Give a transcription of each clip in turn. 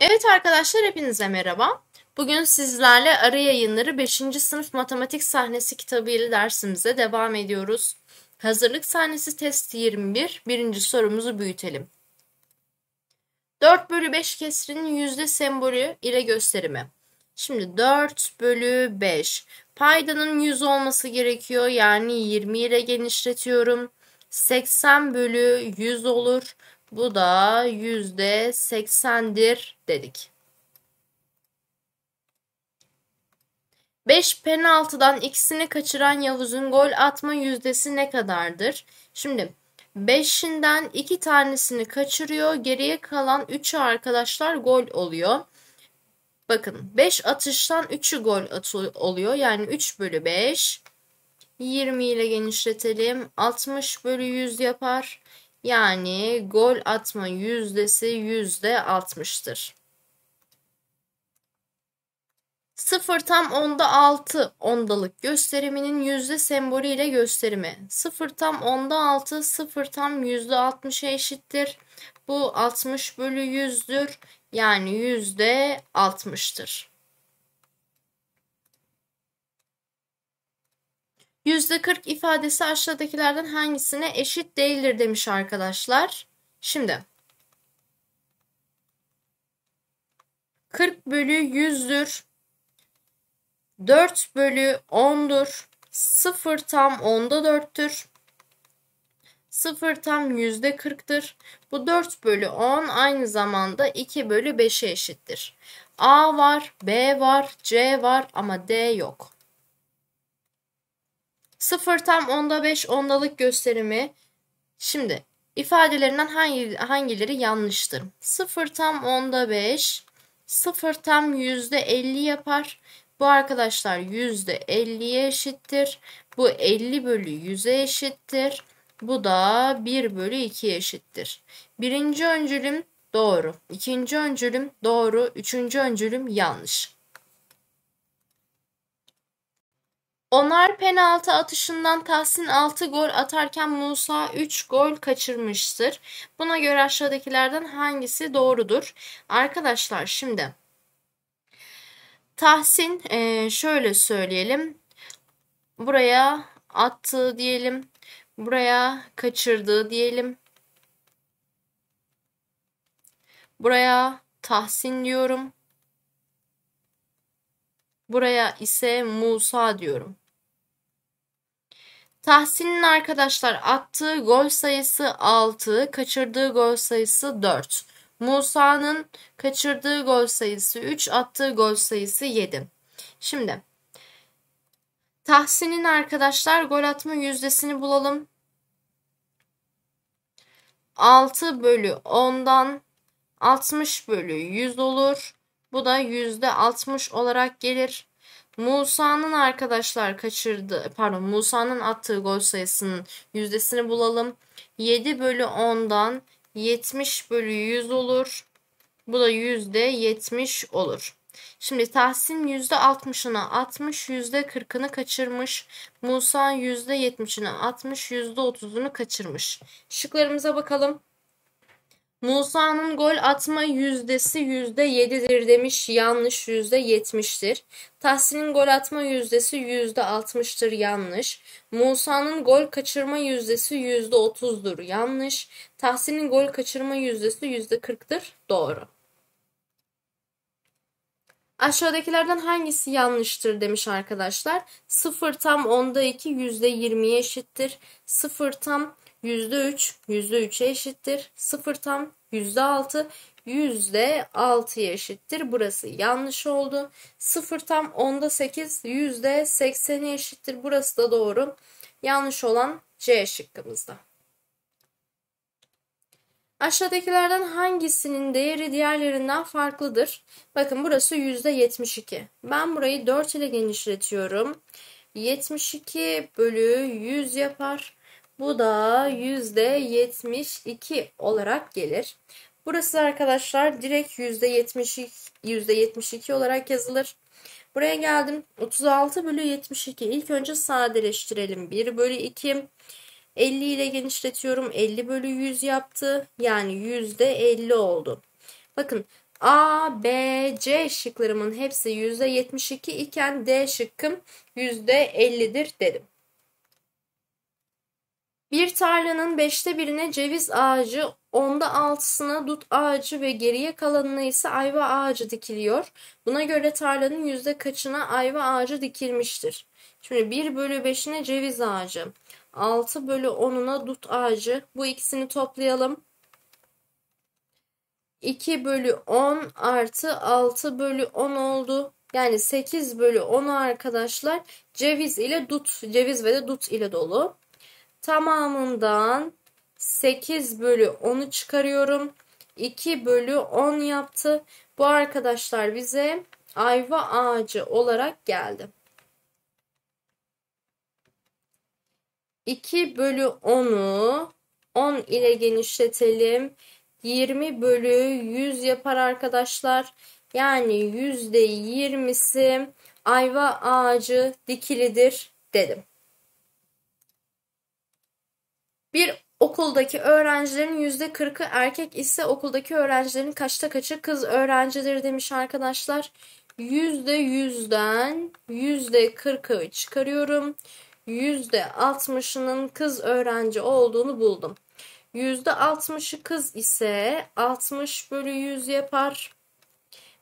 Evet arkadaşlar hepinize merhaba. Bugün sizlerle Arı Yayınları 5. Sınıf Matematik Sahnesi kitabı ile dersimize devam ediyoruz. Hazırlık sahnesi test 21. Birinci sorumuzu büyütelim. 4 bölü 5 kesrinin yüzde sembolü ile gösterimi. Şimdi 4 bölü 5. Paydanın 100 olması gerekiyor. Yani 20 ile genişletiyorum. 80 bölü 100 olur. Bu da %80'dir dedik. 5 penaltıdan ikisini kaçıran Yavuz'un gol atma yüzdesi ne kadardır? Şimdi 5'inden 2 tanesini kaçırıyor. Geriye kalan 3'ü arkadaşlar gol oluyor. Bakın 5 atıştan 3'ü gol oluyor. Yani 3 bölü 5. 20 ile genişletelim. 60 bölü 100 yapar. Yani gol atma yüzdesi yüzde 60'tır. 0 tam onda 6 ondalık gösteriminin yüzde sembolü ile gösterimi. 0 tam onda 6 0 tam yüzde 60'a eşittir. Bu 60 bölü 100'dür. Yani yüzde 60'tır. %40 ifadesi aşağıdakilerden hangisine eşit değildir demiş arkadaşlar. Şimdi 40 bölü 100'dür. 4 bölü 10'dur. 0 tam 10'da 4'tür. 0 tam %40'tır. Bu 4 bölü 10 aynı zamanda 2 bölü 5'e eşittir. A var, B var, C var ama D yok. 0 tam onda 5 ondalık gösterimi. Şimdi ifadelerinden hangi, hangileri yanlıştır? 0 tam onda 5, 0 tam %50 yapar. Bu arkadaşlar %50'ye eşittir. Bu 50 bölü 100'e eşittir. Bu da 1 bölü 2'ye eşittir. Birinci öncülüm doğru. ikinci öncülüm doğru. Üçüncü öncülüm yanlış. Onar penaltı atışından Tahsin 6 gol atarken Musa 3 gol kaçırmıştır. Buna göre aşağıdakilerden hangisi doğrudur? Arkadaşlar şimdi Tahsin e, şöyle söyleyelim. Buraya attı diyelim. Buraya kaçırdı diyelim. Buraya Tahsin diyorum. Buraya ise Musa diyorum. Tahsin'in arkadaşlar attığı gol sayısı 6, kaçırdığı gol sayısı 4. Musa'nın kaçırdığı gol sayısı 3, attığı gol sayısı 7. Şimdi Tahsin'in arkadaşlar gol atma yüzdesini bulalım. 6 bölü 10'dan 60 bölü 100 olur. Bu da yüzde %60 olarak gelir. Musa'nın arkadaşlar kaçırdı pardon Musa'nın attığı gol sayısının yüzdesini bulalım. 7 bölü 10'dan 70 bölü 100 olur. Bu da yüzde %70 olur. Şimdi Tahsin %60'ını atmış, %40'ını kaçırmış. Musa %70'ini atmış, %30'unu kaçırmış. Şıklarımıza bakalım. Musa'nın gol atma yüzdesi yüzde yedidir demiş yanlış yüzde yetmiştir. Tahsin'in gol atma yüzdesi yüzde altmıştır yanlış. Musa'nın gol kaçırma yüzdesi yüzde otuzdur yanlış. Tahsin'in gol kaçırma yüzdesi yüzde kırktır doğru. Aşağıdakilerden hangisi yanlıştır demiş arkadaşlar. 0 tam 10'da 2 %20'ye eşittir. 0 tam %3, %3'e eşittir. 0 tam %6, %6'ya eşittir. Burası yanlış oldu. 0 tam onda 8, %80'e eşittir. Burası da doğru. Yanlış olan C şıkkımızda. Aşağıdakilerden hangisinin değeri diğerlerinden farklıdır? Bakın burası %72. Ben burayı 4 ile genişletiyorum. 72 bölü 100 yapar. Bu da %72 olarak gelir. Burası arkadaşlar direkt %72, %72 olarak yazılır. Buraya geldim. 36 bölü 72. İlk önce sadeleştirelim. 1 bölü 2. 50 ile genişletiyorum. 50 bölü 100 yaptı. Yani %50 oldu. Bakın A, B, C şıklarımın hepsi %72 iken D şıkkım %50'dir dedim. Bir tarlanın beşte birine ceviz ağacı, onda altısına dut ağacı ve geriye kalanına ise ayva ağacı dikiliyor. Buna göre tarlanın yüzde kaçına ayva ağacı dikilmiştir? Şimdi 1 bölü 5'ine ceviz ağacı, 6 bölü 10'una dut ağacı. Bu ikisini toplayalım. 2 bölü 10 artı 6 bölü 10 oldu. Yani 8 bölü 10 arkadaşlar ceviz ile dut, ceviz ve de dut ile dolu tamamından 8 bölü 10'u çıkarıyorum. 2 bölü 10 yaptı. Bu arkadaşlar bize ayva ağacı olarak geldi. 2 bölü 10'u 10 ile genişletelim. 20 bölü 100 yapar arkadaşlar. Yani %20'si ayva ağacı dikilidir dedim. Bir okuldaki öğrencilerin yüzde kırkı erkek ise okuldaki öğrencilerin kaçta kaçı kız öğrencileri demiş arkadaşlar. Yüzde yüzden yüzde kırkı çıkarıyorum. Yüzde altmışının kız öğrenci olduğunu buldum. Yüzde altmışı kız ise altmış bölü yüz yapar.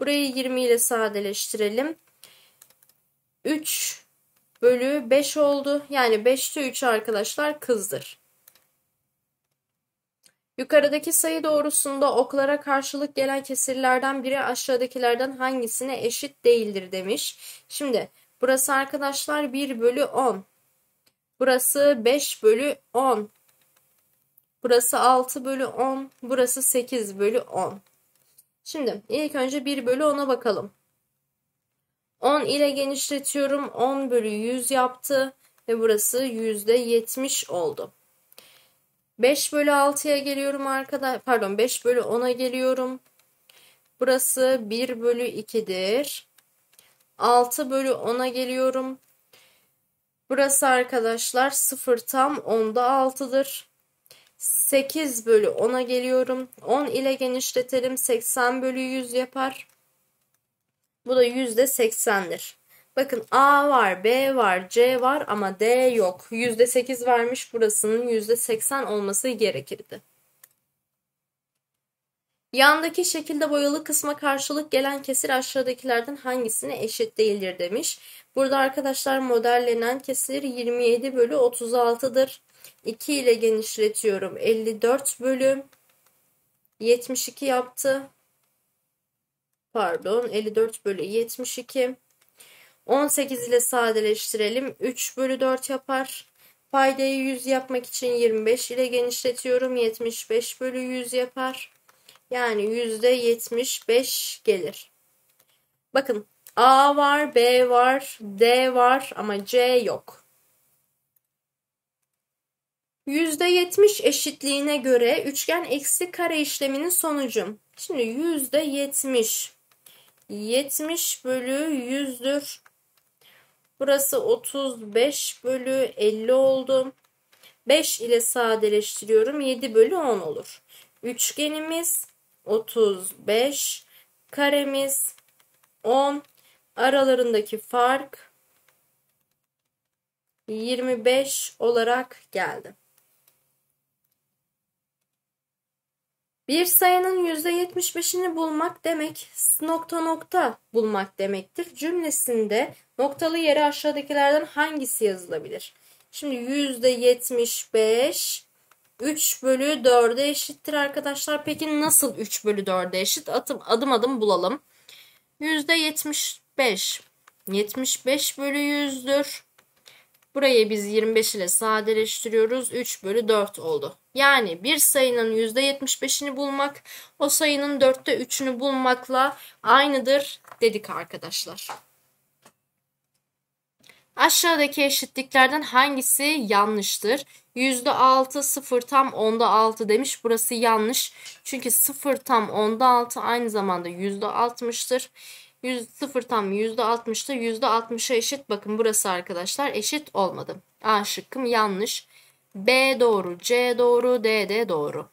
Burayı 20 ile sadeleştirelim. 3 bölü 5 oldu. Yani 5'te 3 arkadaşlar kızdır. Yukarıdaki sayı doğrusunda oklara karşılık gelen kesirlerden biri aşağıdakilerden hangisine eşit değildir demiş. Şimdi burası arkadaşlar 1 bölü 10. Burası 5 bölü 10. Burası 6 bölü 10. Burası 8 bölü 10. Şimdi ilk önce 1 bölü 10'a bakalım. 10 ile genişletiyorum. 10 bölü 100 yaptı ve burası %70 oldu. 5 bölü 6'ya geliyorum arkadaşlar. Pardon 5 bölü 10'a geliyorum. Burası 1 bölü 2'dir. 6 bölü 10'a geliyorum. Burası arkadaşlar 0 tam 10'da 6'dır. 8 bölü 10'a geliyorum. 10 ile genişletelim. 80 bölü 100 yapar. Bu da %80'dir. Bakın A var, B var, C var ama D yok. %8 vermiş burasının %80 olması gerekirdi. Yandaki şekilde boyalı kısma karşılık gelen kesir aşağıdakilerden hangisine eşit değildir demiş. Burada arkadaşlar modellenen kesir 27 bölü 36'dır. 2 ile genişletiyorum. 54 bölü 72 yaptı. Pardon 54 bölü 72. 18 ile sadeleştirelim. 3 bölü 4 yapar. Paydayı 100 yapmak için 25 ile genişletiyorum. 75 bölü 100 yapar. Yani %75 gelir. Bakın A var, B var, D var ama C yok. %70 eşitliğine göre üçgen eksi kare işleminin sonucu. Şimdi %70. 70 bölü 100'dür. Burası 35 bölü 50 oldu. 5 ile sadeleştiriyorum. 7 bölü 10 olur. Üçgenimiz 35. Karemiz 10. Aralarındaki fark 25 olarak geldi. Bir sayının %75'ini bulmak demek nokta nokta bulmak demektir. Cümlesinde noktalı yeri aşağıdakilerden hangisi yazılabilir? Şimdi %75 3 bölü 4'e eşittir arkadaşlar. Peki nasıl 3 bölü 4'e eşit? Atım, adım adım bulalım. %75 75 bölü 100'dür. Burayı biz 25 ile sadeleştiriyoruz. 3 bölü 4 oldu. Yani bir sayının %75'ini bulmak o sayının 4'te 3'ünü bulmakla aynıdır dedik arkadaşlar. Aşağıdaki eşitliklerden hangisi yanlıştır? %6 0 tam 10'da 6 demiş. Burası yanlış. Çünkü 0 tam 10'da 6 aynı zamanda %60'tır. 100, 0 tam %60'da %60'a eşit. Bakın burası arkadaşlar eşit olmadı. A şıkkım yanlış. B doğru, C doğru, D de doğru.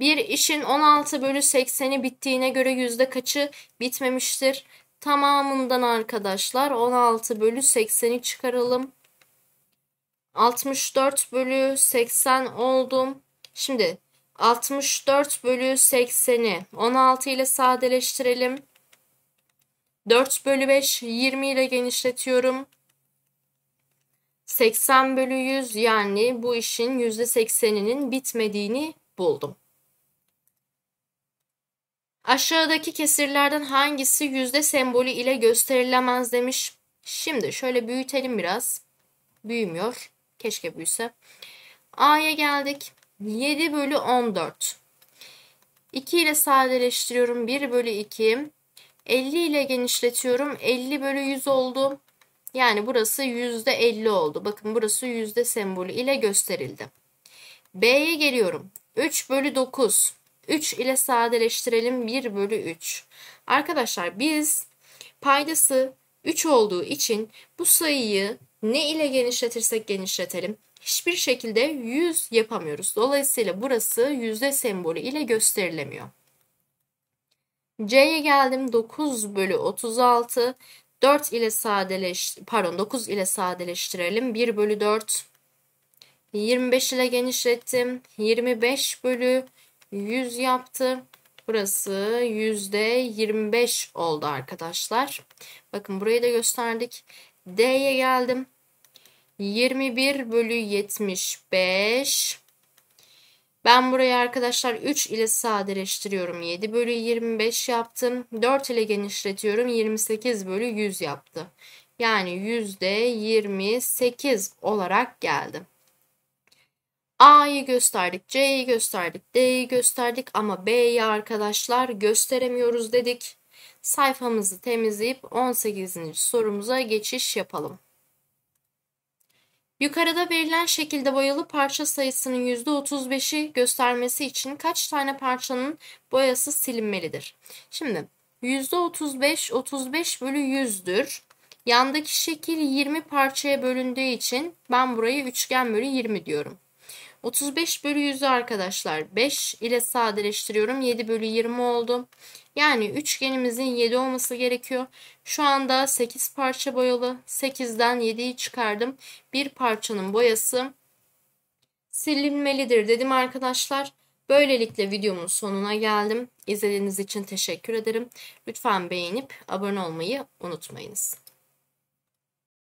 Bir işin 16 bölü 80'i bittiğine göre yüzde kaçı bitmemiştir? Tamamından arkadaşlar 16 bölü 80'i çıkaralım. 64 bölü 80 oldum. Şimdi 64 bölü 80'i 16 ile sadeleştirelim. 4 bölü 5 20 ile genişletiyorum. 80 bölü 100 yani bu işin %80'inin bitmediğini buldum. Aşağıdaki kesirlerden hangisi yüzde sembolü ile gösterilemez demiş. Şimdi şöyle büyütelim biraz. Büyümüyor. Keşke büyüse. A'ya geldik. 7 bölü 14. 2 ile sadeleştiriyorum. 1 bölü 2. 50 ile genişletiyorum. 50 bölü 100 oldu. Yani burası %50 oldu. Bakın burası yüzde sembolü ile gösterildi. B'ye geliyorum. 3 bölü 9. 3 ile sadeleştirelim. 1 bölü 3. Arkadaşlar biz paydası 3 olduğu için bu sayıyı ne ile genişletirsek genişletelim hiçbir şekilde 100 yapamıyoruz. Dolayısıyla burası yüzde sembolü ile gösterilemiyor. C'ye geldim 9 bölü 36 4 ile sadeleş pardon 9 ile sadeleştirelim 1 bölü 4 25 ile genişlettim 25 bölü 100 yaptı. Burası %25 oldu arkadaşlar. Bakın burayı da gösterdik. D'ye geldim. 21 bölü 75. Ben burayı arkadaşlar 3 ile sadeleştiriyorum. 7 bölü 25 yaptım. 4 ile genişletiyorum. 28 bölü 100 yaptı. Yani %28 olarak geldi. A'yı gösterdik, C'yi gösterdik, D'yi gösterdik ama B'yi arkadaşlar gösteremiyoruz dedik. Sayfamızı temizleyip 18. sorumuza geçiş yapalım. Yukarıda verilen şekilde boyalı parça sayısının %35'i göstermesi için kaç tane parçanın boyası silinmelidir? Şimdi %35 35 bölü 100'dür. Yandaki şekil 20 parçaya bölündüğü için ben burayı üçgen bölü 20 diyorum. 35 bölü 100'ü arkadaşlar 5 ile sadeleştiriyorum. 7 bölü 20 oldu. Yani üçgenimizin 7 olması gerekiyor. Şu anda 8 parça boyalı. 8'den 7'yi çıkardım. Bir parçanın boyası silinmelidir dedim arkadaşlar. Böylelikle videomun sonuna geldim. İzlediğiniz için teşekkür ederim. Lütfen beğenip abone olmayı unutmayınız.